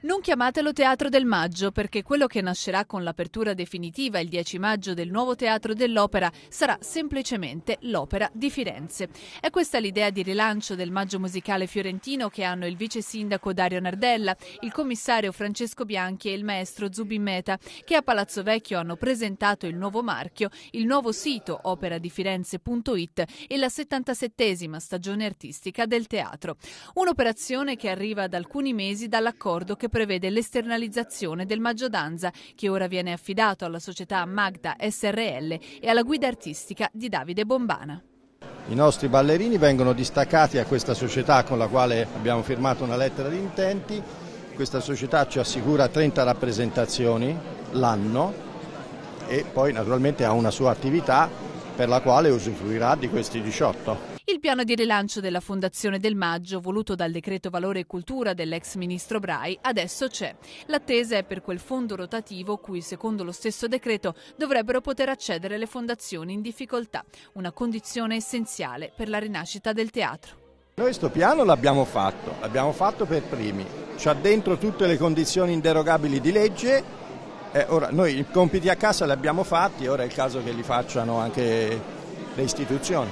Non chiamatelo Teatro del Maggio perché quello che nascerà con l'apertura definitiva il 10 maggio del nuovo Teatro dell'Opera sarà semplicemente l'Opera di Firenze. È questa l'idea di rilancio del Maggio musicale fiorentino che hanno il vice sindaco Dario Nardella, il commissario Francesco Bianchi e il maestro Zubin Meta che a Palazzo Vecchio hanno presentato il nuovo marchio, il nuovo sito operadifirenze.it e la 77esima stagione artistica del teatro. Un'operazione che arriva ad alcuni mesi dall'accordo che prevede l'esternalizzazione del Maggio Danza, che ora viene affidato alla società Magda SRL e alla guida artistica di Davide Bombana. I nostri ballerini vengono distaccati a questa società con la quale abbiamo firmato una lettera di intenti. Questa società ci assicura 30 rappresentazioni l'anno e poi naturalmente ha una sua attività per la quale usufruirà di questi 18. Il piano di rilancio della Fondazione del Maggio, voluto dal decreto Valore e Cultura dell'ex ministro Brai, adesso c'è. L'attesa è per quel fondo rotativo cui, secondo lo stesso decreto, dovrebbero poter accedere le fondazioni in difficoltà, una condizione essenziale per la rinascita del teatro. Noi questo piano l'abbiamo fatto, l'abbiamo fatto per primi, c'ha dentro tutte le condizioni inderogabili di legge, eh, ora noi i compiti a casa li abbiamo fatti, ora è il caso che li facciano anche le istituzioni.